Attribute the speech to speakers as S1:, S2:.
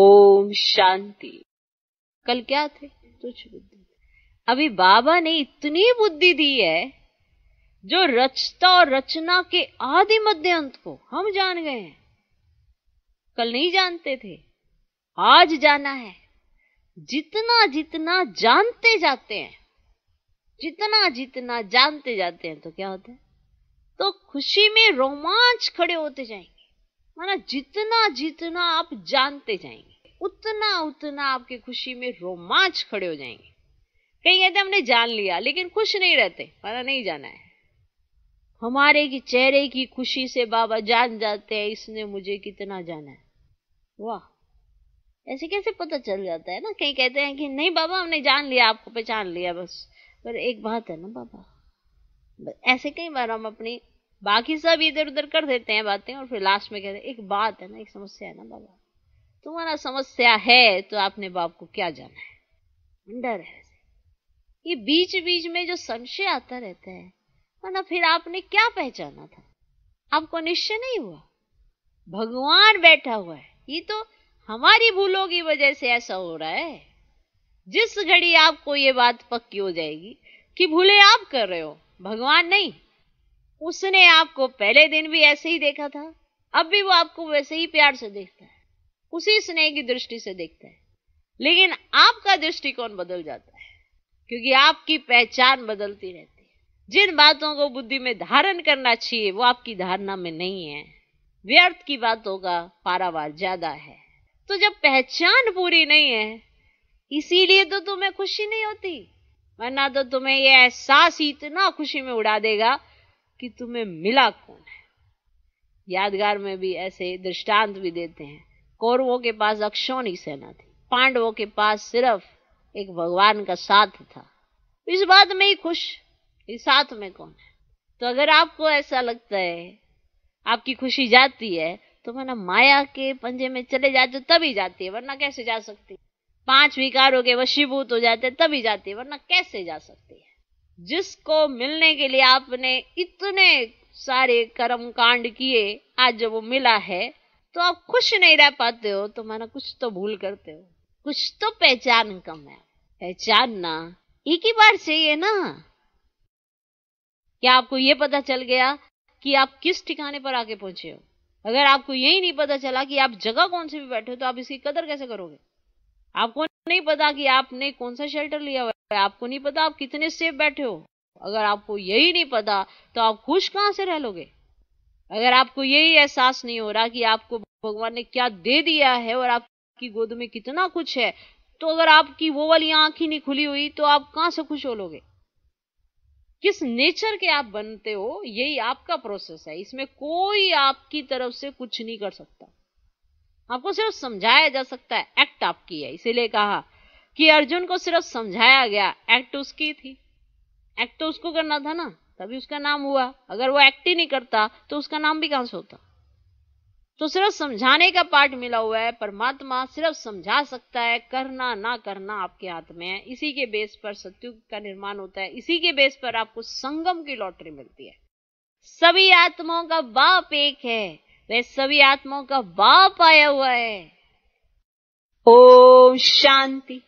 S1: ओम शांति कल क्या थे तुच्छ बुद्धि अभी बाबा ने इतनी बुद्धि दी है जो रचता और रचना के आदि मध्य अंत को हम जान गए हैं कल नहीं जानते थे आज जाना है जितना जितना जानते जाते हैं जितना जितना जानते जाते हैं तो क्या होता है तो खुशी में रोमांच खड़े होते जाएंगे माना जितना जितना आप जानते जाएंगे उतना उतना आपकी खुशी में रोमांच खड़े हो जाएंगे कहीं कहते हमने जान लिया लेकिन खुश नहीं रहते माना नहीं जाना है हमारे की चेहरे की खुशी से बाबा जान जाते हैं इसने मुझे कितना जाना है वाह ऐसे कैसे पता चल जाता है ना कहीं कहते हैं कि नहीं बाबा हमने जान लिया आपको पहचान लिया बस पर एक बात है ना बाबा ऐसे कई बार हम अपनी बाकी सब इधर उधर कर देते हैं बातें और फिर लास्ट में कहते हैं एक बात है ना एक समस्या है ना बाबा तुम्हारा समस्या है तो आपने बाप को क्या जाना है डर है ये बीच बीच में जो संशय आता रहता है ना फिर आपने क्या पहचाना था आपको निश्चय नहीं हुआ भगवान बैठा हुआ है ये तो हमारी भूलों की वजह से ऐसा हो रहा है जिस घड़ी आपको ये बात पक्की हो जाएगी कि भूले आप कर रहे हो भगवान नहीं उसने आपको पहले दिन भी ऐसे ही देखा था अब भी वो आपको वैसे ही प्यार से देखता है उसी स्नेह की दृष्टि से देखता है लेकिन आपका दृष्टिकोण बदल जाता है क्योंकि आपकी पहचान बदलती रहती है जिन बातों को बुद्धि में धारण करना चाहिए वो आपकी धारणा में नहीं है व्यर्थ की बातों का पारावार ज्यादा है तो जब पहचान पूरी नहीं है इसीलिए तो तुम्हें खुशी नहीं होती वरना तो तुम्हें यह एहसास इतना खुशी में उड़ा देगा कि तुम्हें मिला कौन है यादगार में भी ऐसे दृष्टांत भी देते हैं कौरवों के पास अक्षौणी सेना थी पांडवों के पास सिर्फ एक भगवान का साथ था इस बात में ही खुश इस साथ में कौन है तो अगर आपको ऐसा लगता है आपकी खुशी जाती है तो वरना माया के पंजे में चले जाते तभी जाती है वरना कैसे जा सकती है पांच विकारों के वशीभूत हो जाते तभी जाती है वरना कैसे जा सकती है जिसको मिलने के लिए आपने इतने सारे कर्म कांड किए आज जब वो मिला है तो आप खुश नहीं रह पाते हो तो माना कुछ तो भूल करते हो कुछ तो पहचान कम है पहचानना एक ही बार चाहिए ना क्या आपको ये पता चल गया कि आप किस ठिकाने पर आके पहुंचे हो अगर आपको यही नहीं पता चला कि आप जगह कौन से भी बैठे हो तो आप इसकी कदर कैसे करोगे आपको नहीं पता कि आपने कौन सा शेल्टर लिया हुआ है आपको नहीं पता आप कितने सेफ बैठे हो अगर आपको यही नहीं पता तो आप खुश कहां से रह लोगे अगर आपको यही एहसास नहीं हो रहा कि आपको भगवान ने क्या दे दिया है और आपकी गोद में कितना कुछ है तो अगर आपकी वो वाली आंख ही नहीं खुली हुई तो आप कहां से खुश हो लोगे किस नेचर के आप बनते हो यही आपका प्रोसेस है इसमें कोई आपकी तरफ से कुछ नहीं कर सकता आपको सिर्फ समझाया जा सकता है एक्ट आपकी है इसीलिए कहा कि अर्जुन को सिर्फ समझाया गया एक्ट उसकी थी एक्ट तो उसको करना था ना तभी उसका नाम हुआ अगर वो एक्ट ही नहीं करता तो उसका नाम भी कहां से होता तो सिर्फ समझाने का पार्ट मिला हुआ है परमात्मा सिर्फ समझा सकता है करना ना करना आपके हाथ में है इसी के बेस पर सत्युग का निर्माण होता है इसी के बेस पर आपको संगम की लॉटरी मिलती है सभी आत्माओं का बाप एक है वह सभी आत्माओं का बाप आया हुआ है ओम शांति